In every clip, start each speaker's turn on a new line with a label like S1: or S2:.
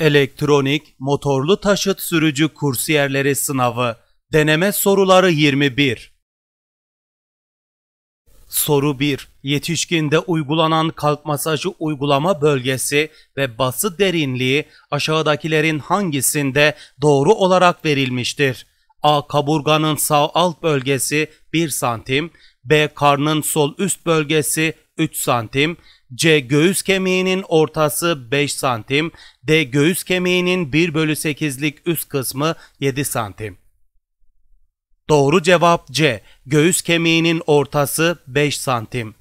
S1: Elektronik Motorlu Taşıt Sürücü Kursiyerleri Sınavı Deneme Soruları 21 Soru 1. Yetişkinde uygulanan kalp masajı uygulama bölgesi ve bası derinliği aşağıdakilerin hangisinde doğru olarak verilmiştir? A. Kaburganın sağ alt bölgesi 1 santim, B. Karnın sol üst bölgesi 3 santim, C. Göğüs kemiğinin ortası 5 santim. D. Göğüs kemiğinin 1 bölü 8'lik üst kısmı 7 santim. Doğru cevap C. Göğüs kemiğinin ortası 5 santim.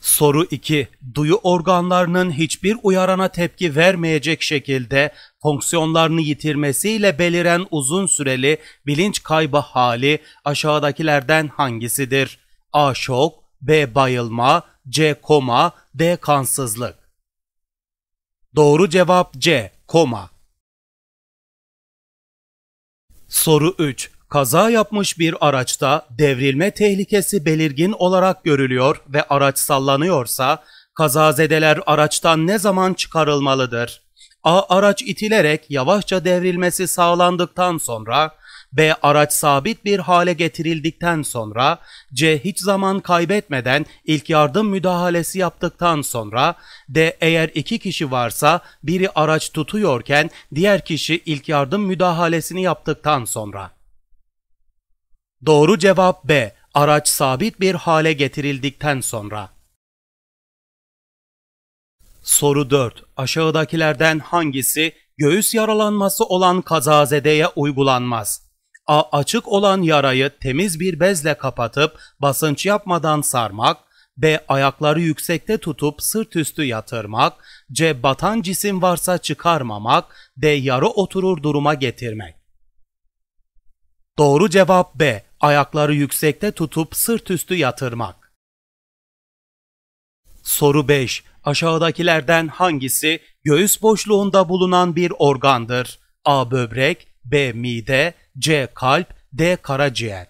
S1: Soru 2. Duyu organlarının hiçbir uyarana tepki vermeyecek şekilde fonksiyonlarını yitirmesiyle beliren uzun süreli bilinç kaybı hali aşağıdakilerden hangisidir? A. Şok B. Bayılma, C. Koma, D. Kansızlık. Doğru cevap C. Koma. Soru 3. Kaza yapmış bir araçta devrilme tehlikesi belirgin olarak görülüyor ve araç sallanıyorsa kazazedeler araçtan ne zaman çıkarılmalıdır? A. Araç itilerek yavaşça devrilmesi sağlandıktan sonra B. Araç sabit bir hale getirildikten sonra, C. Hiç zaman kaybetmeden ilk yardım müdahalesi yaptıktan sonra, D. Eğer iki kişi varsa biri araç tutuyorken diğer kişi ilk yardım müdahalesini yaptıktan sonra. Doğru cevap B. Araç sabit bir hale getirildikten sonra. Soru 4. Aşağıdakilerden hangisi göğüs yaralanması olan kazazedeye uygulanmaz? A açık olan yarayı temiz bir bezle kapatıp basınç yapmadan sarmak, B. Ayakları yüksekte tutup sırt üstü yatırmak. C. Batan cisim varsa çıkarmamak. D. Yarı oturur duruma getirmek. Doğru cevap B. Ayakları yüksekte tutup sırt üstü yatırmak. Soru 5. Aşağıdakilerden hangisi göğüs boşluğunda bulunan bir organdır? A. Böbrek B. Mide C. Kalp D. Karaciğer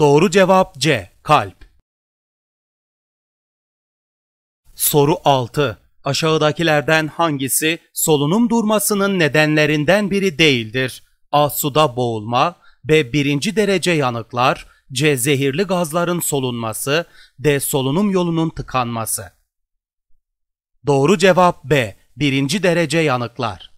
S1: Doğru cevap C. Kalp Soru 6. Aşağıdakilerden hangisi solunum durmasının nedenlerinden biri değildir? A. Suda boğulma B. Birinci derece yanıklar C. Zehirli gazların solunması D. Solunum yolunun tıkanması Doğru cevap B. Birinci derece yanıklar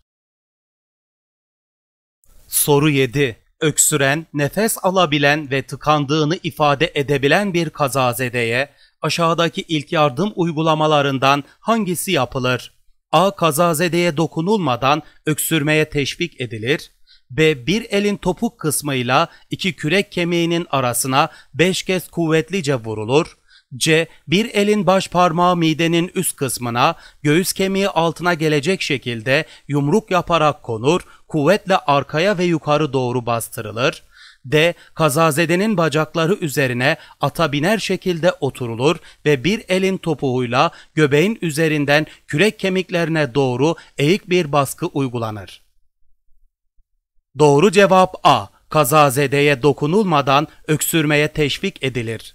S1: Soru 7. Öksüren, nefes alabilen ve tıkandığını ifade edebilen bir kazazedeye aşağıdaki ilk yardım uygulamalarından hangisi yapılır? A. Kazazedeye dokunulmadan öksürmeye teşvik edilir. B. Bir elin topuk kısmıyla iki kürek kemiğinin arasına beş kez kuvvetlice vurulur. C. Bir elin baş parmağı midenin üst kısmına, göğüs kemiği altına gelecek şekilde yumruk yaparak konur, kuvvetle arkaya ve yukarı doğru bastırılır. D. Kazazedenin bacakları üzerine ata biner şekilde oturulur ve bir elin topuğuyla göbeğin üzerinden kürek kemiklerine doğru eğik bir baskı uygulanır. Doğru cevap A. Kazazedeye dokunulmadan öksürmeye teşvik edilir.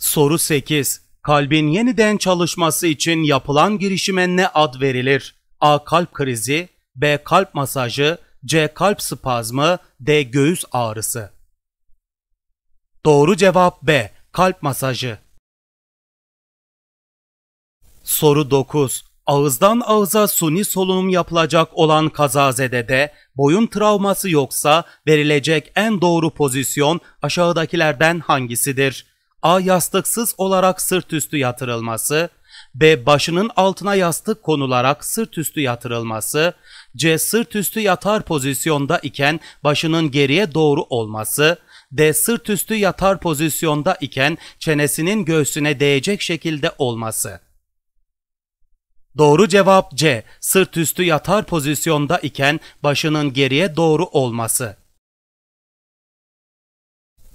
S1: Soru 8. Kalbin yeniden çalışması için yapılan girişime ne ad verilir? A. Kalp krizi B. Kalp masajı C. Kalp spazmı D. Göğüs ağrısı Doğru cevap B. Kalp masajı Soru 9. Ağızdan ağıza suni solunum yapılacak olan kazazedede boyun travması yoksa verilecek en doğru pozisyon aşağıdakilerden hangisidir? A. Yastıksız olarak sırt üstü yatırılması. B. Başının altına yastık konularak sırt üstü yatırılması. C. Sırt üstü yatar pozisyonda iken başının geriye doğru olması. D. Sırt üstü yatar pozisyonda iken çenesinin göğsüne değecek şekilde olması. Doğru cevap C. Sırt üstü yatar pozisyonda iken başının geriye doğru olması.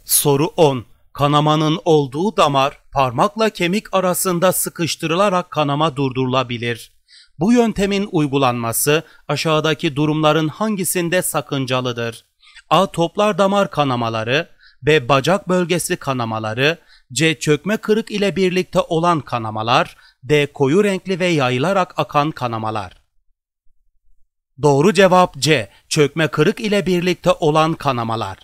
S1: Soru 10. Kanamanın olduğu damar parmakla kemik arasında sıkıştırılarak kanama durdurulabilir. Bu yöntemin uygulanması aşağıdaki durumların hangisinde sakıncalıdır? A. Toplar damar kanamaları B. Bacak bölgesi kanamaları C. Çökme kırık ile birlikte olan kanamalar D. Koyu renkli ve yayılarak akan kanamalar Doğru cevap C. Çökme kırık ile birlikte olan kanamalar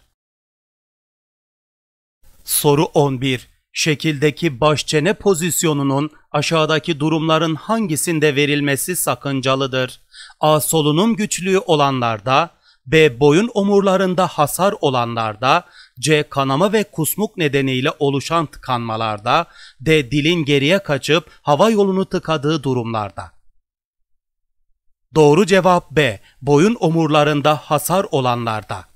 S1: Soru 11. Şekildeki başçene pozisyonunun aşağıdaki durumların hangisinde verilmesi sakıncalıdır? A. Solunum güçlüğü olanlarda, B. Boyun omurlarında hasar olanlarda, C. Kanama ve kusmuk nedeniyle oluşan tıkanmalarda, D. Dilin geriye kaçıp hava yolunu tıkadığı durumlarda. Doğru cevap B. Boyun omurlarında hasar olanlarda.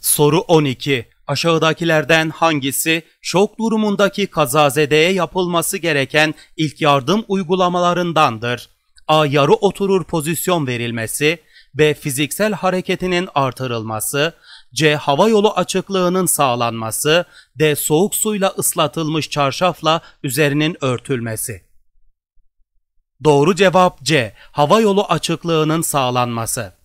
S1: Soru 12. Aşağıdakilerden hangisi şok durumundaki kazazedeye yapılması gereken ilk yardım uygulamalarındandır? A. Yarı oturur pozisyon verilmesi, B. Fiziksel hareketinin artırılması, C. Hava yolu açıklığının sağlanması, D. Soğuk suyla ıslatılmış çarşafla üzerinin örtülmesi. Doğru cevap C. Hava yolu açıklığının sağlanması.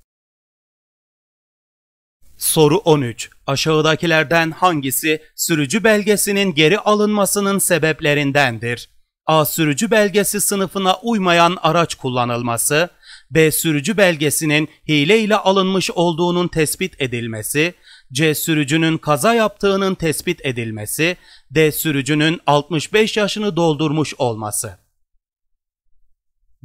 S1: Soru 13. Aşağıdakilerden hangisi sürücü belgesinin geri alınmasının sebeplerindendir? A. Sürücü belgesi sınıfına uymayan araç kullanılması, B. Sürücü belgesinin hile ile alınmış olduğunun tespit edilmesi, C. Sürücünün kaza yaptığının tespit edilmesi, D. Sürücünün 65 yaşını doldurmuş olması.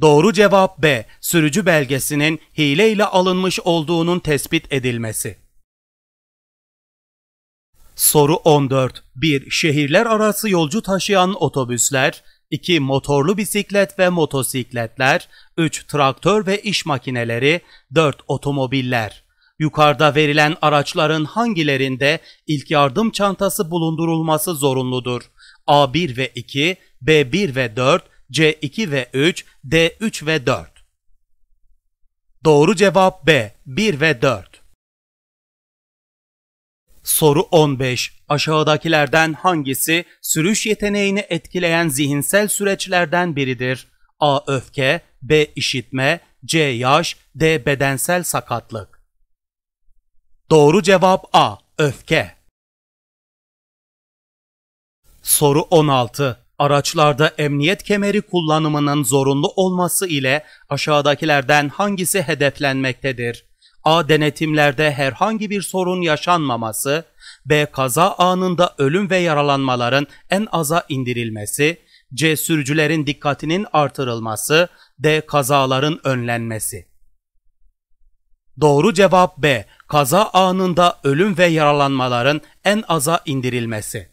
S1: Doğru cevap B. Sürücü belgesinin hile ile alınmış olduğunun tespit edilmesi. Soru 14. 1. Şehirler arası yolcu taşıyan otobüsler, 2. Motorlu bisiklet ve motosikletler, 3. Traktör ve iş makineleri, 4. Otomobiller. Yukarıda verilen araçların hangilerinde ilk yardım çantası bulundurulması zorunludur? A1 ve 2, B1 ve 4, C2 ve 3, D3 ve 4. Doğru cevap B. 1 ve 4. Soru 15. Aşağıdakilerden hangisi sürüş yeteneğini etkileyen zihinsel süreçlerden biridir? A. Öfke B. işitme C. Yaş D. Bedensel sakatlık Doğru cevap A. Öfke Soru 16. Araçlarda emniyet kemeri kullanımının zorunlu olması ile aşağıdakilerden hangisi hedeflenmektedir? A. Denetimlerde herhangi bir sorun yaşanmaması, B. Kaza anında ölüm ve yaralanmaların en aza indirilmesi, C. Sürücülerin dikkatinin artırılması, D. Kazaların önlenmesi. Doğru cevap B. Kaza anında ölüm ve yaralanmaların en aza indirilmesi.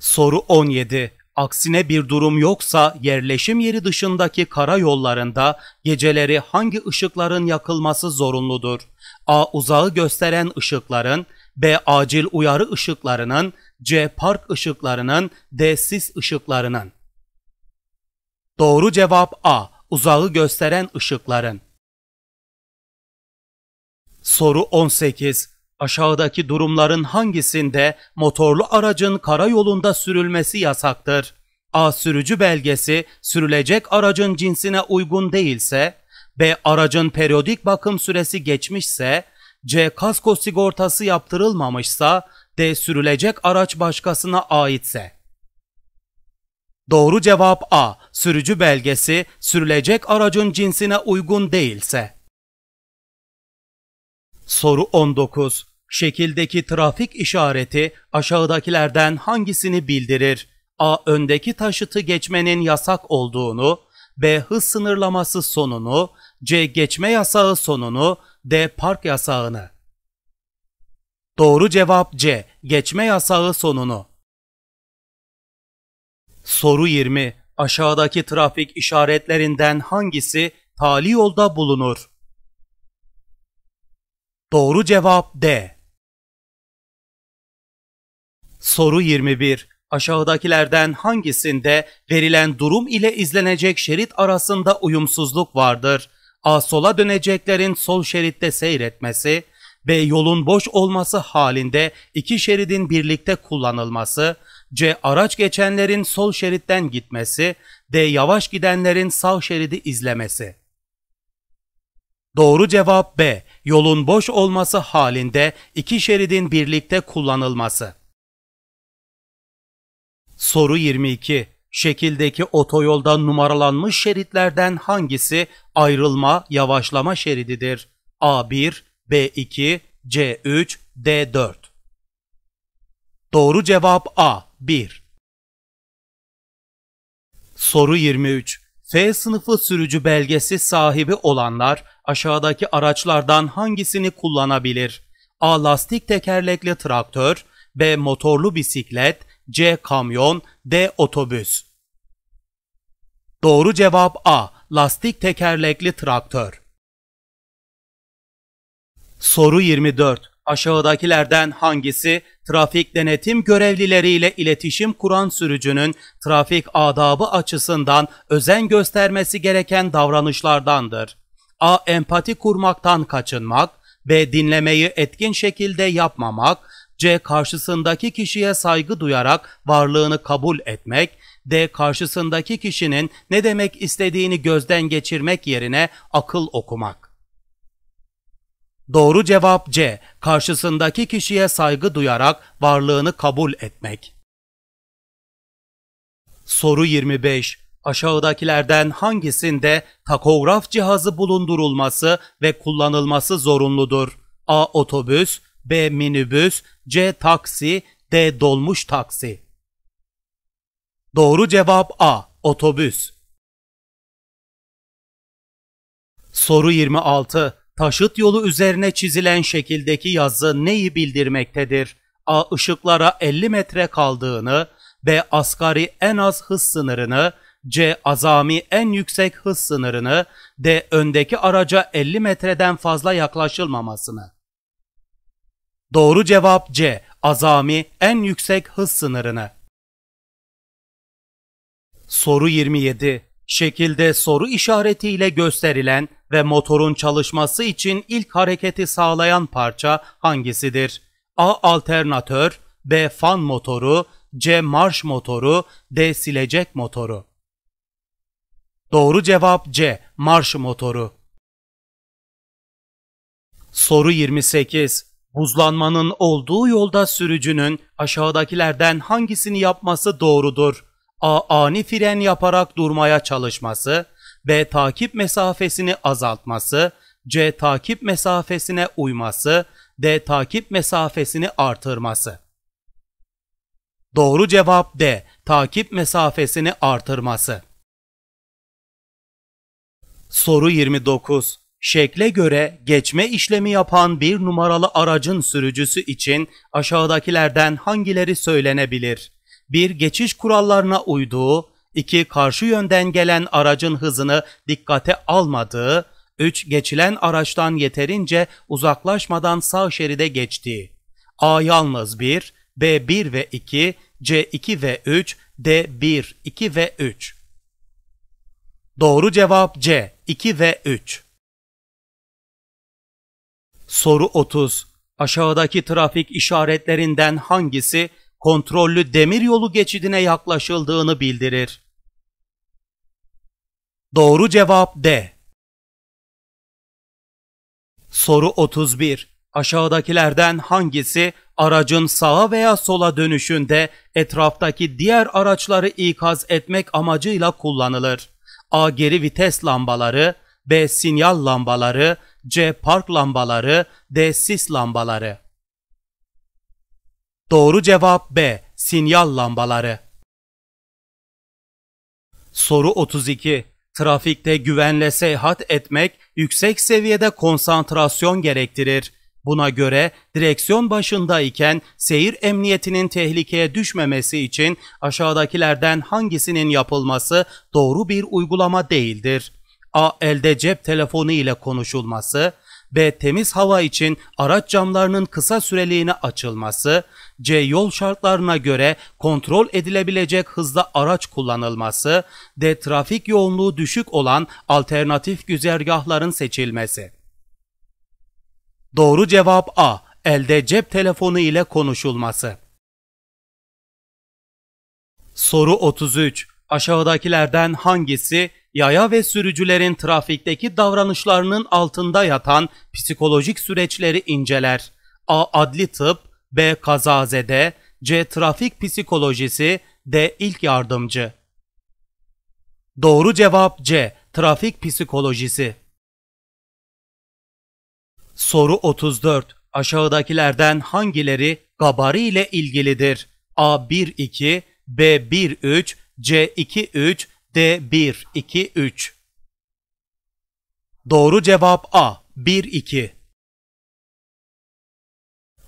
S1: Soru 17. Aksine bir durum yoksa yerleşim yeri dışındaki karayollarında geceleri hangi ışıkların yakılması zorunludur? A. Uzağı gösteren ışıkların, B. Acil uyarı ışıklarının, C. Park ışıklarının, D. Sis ışıklarının. Doğru cevap A. Uzağı gösteren ışıkların. Soru 18. Aşağıdaki durumların hangisinde motorlu aracın karayolunda sürülmesi yasaktır? A. Sürücü belgesi sürülecek aracın cinsine uygun değilse, B. Aracın periyodik bakım süresi geçmişse, C. Kasko sigortası yaptırılmamışsa, D. Sürülecek araç başkasına aitse. Doğru cevap A. Sürücü belgesi sürülecek aracın cinsine uygun değilse. Soru 19. Şekildeki trafik işareti aşağıdakilerden hangisini bildirir? A. Öndeki taşıtı geçmenin yasak olduğunu, B. Hız sınırlaması sonunu, C. Geçme yasağı sonunu, D. Park yasağını. Doğru cevap C. Geçme yasağı sonunu. Soru 20. Aşağıdaki trafik işaretlerinden hangisi tali yolda bulunur? Doğru cevap D. Soru 21. Aşağıdakilerden hangisinde verilen durum ile izlenecek şerit arasında uyumsuzluk vardır? A. Sola döneceklerin sol şeritte seyretmesi, B. Yolun boş olması halinde iki şeridin birlikte kullanılması, C. Araç geçenlerin sol şeritten gitmesi, D. Yavaş gidenlerin sağ şeridi izlemesi. Doğru cevap B. Yolun boş olması halinde iki şeridin birlikte kullanılması. Soru 22. Şekildeki otoyolda numaralanmış şeritlerden hangisi ayrılma, yavaşlama şerididir? A1, B2, C3, D4. Doğru cevap A. 1. Soru 23. F sınıfı sürücü belgesi sahibi olanlar aşağıdaki araçlardan hangisini kullanabilir? A. Lastik tekerlekli traktör, B. Motorlu bisiklet, C. Kamyon D. Otobüs Doğru cevap A. Lastik tekerlekli traktör Soru 24. Aşağıdakilerden hangisi trafik denetim görevlileriyle iletişim kuran sürücünün trafik adabı açısından özen göstermesi gereken davranışlardandır? A. Empati kurmaktan kaçınmak, B. Dinlemeyi etkin şekilde yapmamak, C. Karşısındaki kişiye saygı duyarak varlığını kabul etmek, D. Karşısındaki kişinin ne demek istediğini gözden geçirmek yerine akıl okumak. Doğru cevap C. Karşısındaki kişiye saygı duyarak varlığını kabul etmek. Soru 25. Aşağıdakilerden hangisinde takograf cihazı bulundurulması ve kullanılması zorunludur? A. Otobüs B. Minibüs C. Taksi D. Dolmuş taksi Doğru cevap A. Otobüs Soru 26. Taşıt yolu üzerine çizilen şekildeki yazı neyi bildirmektedir? A. ışıklara 50 metre kaldığını, B. Asgari en az hız sınırını, C. Azami en yüksek hız sınırını, D. Öndeki araca 50 metreden fazla yaklaşılmamasını. Doğru cevap C. Azami en yüksek hız sınırını. Soru 27. Şekilde soru işaretiyle gösterilen ve motorun çalışması için ilk hareketi sağlayan parça hangisidir? A. Alternatör B. Fan motoru C. Marş motoru D. Silecek motoru Doğru cevap C. Marş motoru Soru 28. Buzlanmanın olduğu yolda sürücünün aşağıdakilerden hangisini yapması doğrudur? A. Ani fren yaparak durmaya çalışması. B. Takip mesafesini azaltması. C. Takip mesafesine uyması. D. Takip mesafesini artırması. Doğru cevap D. Takip mesafesini artırması. Soru 29. Şekle göre geçme işlemi yapan bir numaralı aracın sürücüsü için aşağıdakilerden hangileri söylenebilir? Bir Geçiş kurallarına uyduğu, iki Karşı yönden gelen aracın hızını dikkate almadığı, üç Geçilen araçtan yeterince uzaklaşmadan sağ şeride geçtiği. A yalnız 1, B 1 ve 2, C 2 ve 3, D 1, 2 ve 3. Doğru cevap C, 2 ve 3. Soru 30. Aşağıdaki trafik işaretlerinden hangisi kontrollü demiryolu geçidine yaklaşıldığını bildirir? Doğru cevap D. Soru 31. Aşağıdakilerden hangisi aracın sağa veya sola dönüşünde etraftaki diğer araçları ikaz etmek amacıyla kullanılır? A. Geri vites lambaları, B. Sinyal lambaları, C. Park lambaları D. Sis lambaları Doğru cevap B. Sinyal lambaları Soru 32 Trafikte güvenle seyahat etmek yüksek seviyede konsantrasyon gerektirir. Buna göre direksiyon başındayken seyir emniyetinin tehlikeye düşmemesi için aşağıdakilerden hangisinin yapılması doğru bir uygulama değildir? A. Elde cep telefonu ile konuşulması. B. Temiz hava için araç camlarının kısa süreliğine açılması. C. Yol şartlarına göre kontrol edilebilecek hızda araç kullanılması. D. Trafik yoğunluğu düşük olan alternatif güzergahların seçilmesi. Doğru cevap A. Elde cep telefonu ile konuşulması. Soru 33. Aşağıdakilerden hangisi yaya ve sürücülerin trafikteki davranışlarının altında yatan psikolojik süreçleri inceler. A. Adli tıp, B. Kazazede, C. Trafik psikolojisi, D. İlk yardımcı. Doğru cevap C. Trafik psikolojisi. Soru 34. Aşağıdakilerden hangileri gabari ile ilgilidir? a 1 2, b 1 3, c 2 3. D. 1, 2, 3 Doğru cevap A. 1, 2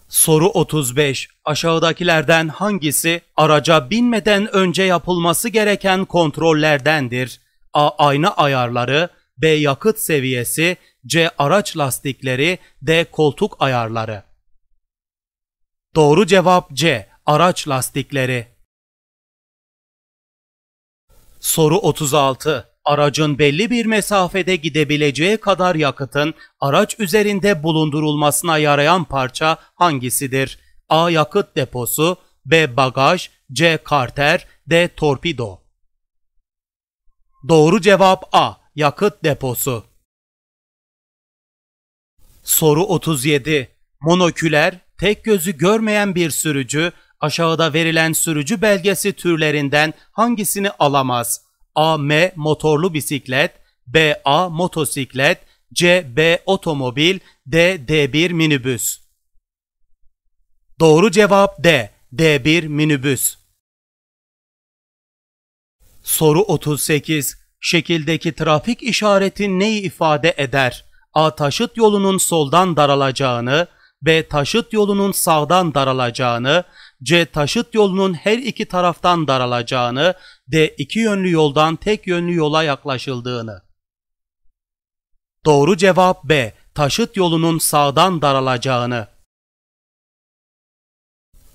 S1: Soru 35. Aşağıdakilerden hangisi araca binmeden önce yapılması gereken kontrollerdendir? A. Ayna ayarları B. Yakıt seviyesi C. Araç lastikleri D. Koltuk ayarları Doğru cevap C. Araç lastikleri Soru 36. Aracın belli bir mesafede gidebileceği kadar yakıtın araç üzerinde bulundurulmasına yarayan parça hangisidir? A. Yakıt deposu B. Bagaj C. Karter D. Torpido Doğru cevap A. Yakıt deposu Soru 37. Monoküler, tek gözü görmeyen bir sürücü Aşağıda verilen sürücü belgesi türlerinden hangisini alamaz? A. M. motorlu bisiklet, B. A. motosiklet, C. B. otomobil, D D1 minibüs. Doğru cevap D. D1 minibüs. Soru 38. Şekildeki trafik işareti neyi ifade eder? A. Taşıt yolunun soldan daralacağını, B. Taşıt yolunun sağdan daralacağını, C taşıt yolunun her iki taraftan daralacağını, D iki yönlü yoldan tek yönlü yola yaklaşıldığını. Doğru cevap B. Taşıt yolunun sağdan daralacağını.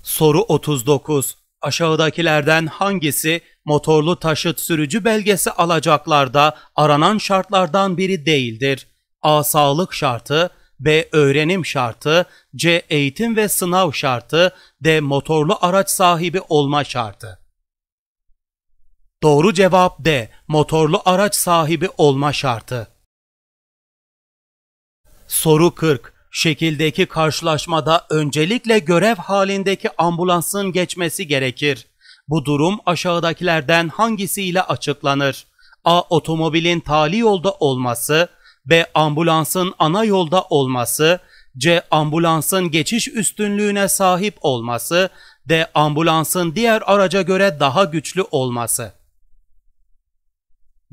S1: Soru 39. Aşağıdakilerden hangisi motorlu taşıt sürücü belgesi alacaklarda aranan şartlardan biri değildir? A. Sağlık şartı, B. Öğrenim şartı, C. Eğitim ve sınav şartı, D. Motorlu araç sahibi olma şartı. Doğru cevap D. Motorlu araç sahibi olma şartı. Soru 40. Şekildeki karşılaşmada öncelikle görev halindeki ambulansın geçmesi gerekir. Bu durum aşağıdakilerden hangisiyle açıklanır? A. Otomobilin tali yolda olması, B. Ambulansın ana yolda olması, C. Ambulansın geçiş üstünlüğüne sahip olması, D. Ambulansın diğer araca göre daha güçlü olması.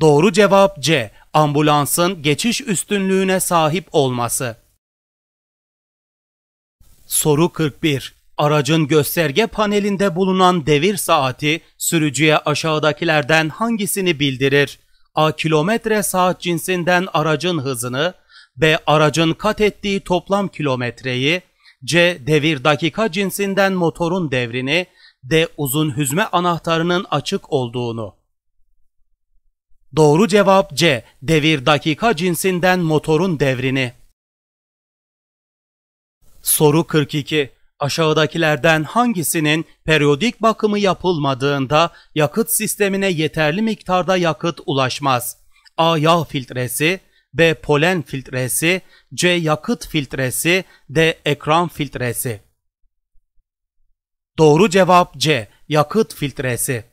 S1: Doğru cevap C. Ambulansın geçiş üstünlüğüne sahip olması. Soru 41. Aracın gösterge panelinde bulunan devir saati sürücüye aşağıdakilerden hangisini bildirir? A kilometre saat cinsinden aracın hızını, B aracın kat ettiği toplam kilometreyi, C devir dakika cinsinden motorun devrini, D uzun hüzme anahtarının açık olduğunu. Doğru cevap C. Devir dakika cinsinden motorun devrini. Soru 42 Aşağıdakilerden hangisinin periyodik bakımı yapılmadığında yakıt sistemine yeterli miktarda yakıt ulaşmaz? A. Yağ filtresi, B. Polen filtresi, C. Yakıt filtresi, D. Ekran filtresi. Doğru cevap C. Yakıt filtresi.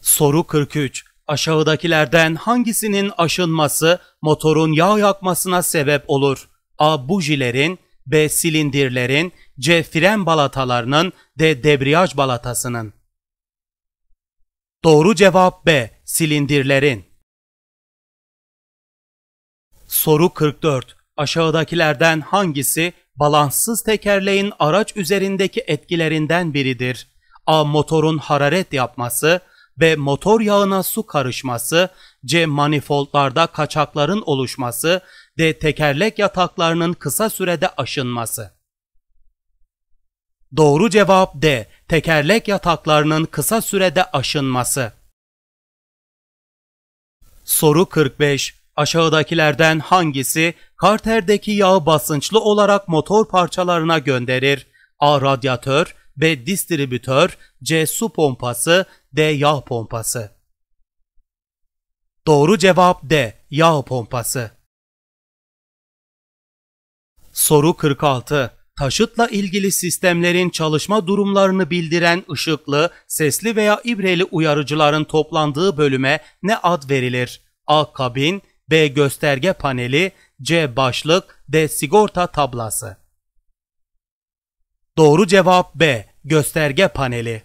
S1: Soru 43. Aşağıdakilerden hangisinin aşınması motorun yağ yakmasına sebep olur? A. Bujilerin, B. Silindirlerin, C. Fren balatalarının, D. Debriyaj balatasının. Doğru cevap B. Silindirlerin. Soru 44. Aşağıdakilerden hangisi balanssız tekerleğin araç üzerindeki etkilerinden biridir? A. Motorun hararet yapması, B. Motor yağına su karışması, C. Manifoldlarda kaçakların oluşması, de tekerlek yataklarının kısa sürede aşınması. Doğru cevap D. Tekerlek yataklarının kısa sürede aşınması. Soru 45. Aşağıdakilerden hangisi karterdeki yağı basınçlı olarak motor parçalarına gönderir? A. Radyatör B. Distribütör C. Su pompası D. Yağ pompası Doğru cevap D. Yağ pompası. Soru 46. Taşıtla ilgili sistemlerin çalışma durumlarını bildiren ışıklı, sesli veya ibreli uyarıcıların toplandığı bölüme ne ad verilir? A. Kabin B. Gösterge paneli C. Başlık D. Sigorta tablası Doğru cevap B. Gösterge paneli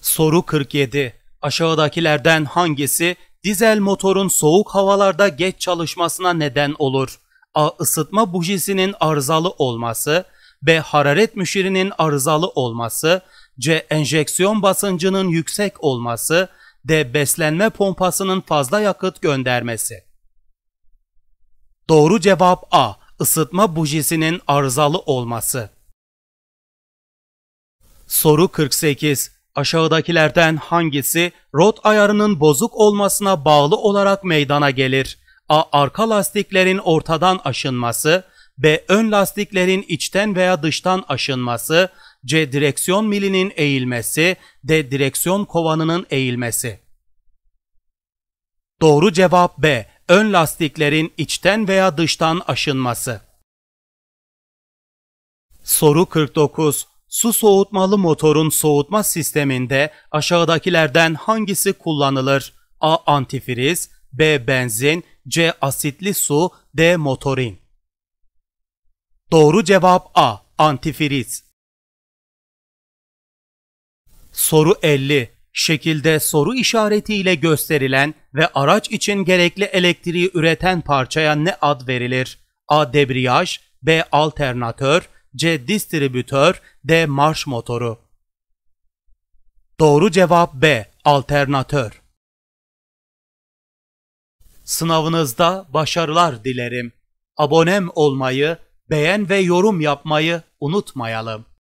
S1: Soru 47. Aşağıdakilerden hangisi dizel motorun soğuk havalarda geç çalışmasına neden olur? ısıtma bujesinin arızalı olması, B. Hararet müşirinin arızalı olması, C. Enjeksiyon basıncının yüksek olması, D. Beslenme pompasının fazla yakıt göndermesi. Doğru cevap A. Isıtma bujesinin arızalı olması. Soru 48. Aşağıdakilerden hangisi rot ayarının bozuk olmasına bağlı olarak meydana gelir? A. Arka lastiklerin ortadan aşınması. B. Ön lastiklerin içten veya dıştan aşınması. C. Direksiyon milinin eğilmesi. D. Direksiyon kovanının eğilmesi. Doğru cevap B. Ön lastiklerin içten veya dıştan aşınması. Soru 49. Su soğutmalı motorun soğutma sisteminde aşağıdakilerden hangisi kullanılır? A. Antifriz B. Benzin C. Asitli su D. Motorin Doğru cevap A. Antifriz Soru 50. Şekilde soru işaretiyle gösterilen ve araç için gerekli elektriği üreten parçaya ne ad verilir? A. Debriyaj B. Alternatör C. Distribütör D. Marş motoru Doğru cevap B. Alternatör Sınavınızda başarılar dilerim. Abonem olmayı, beğen ve yorum yapmayı unutmayalım.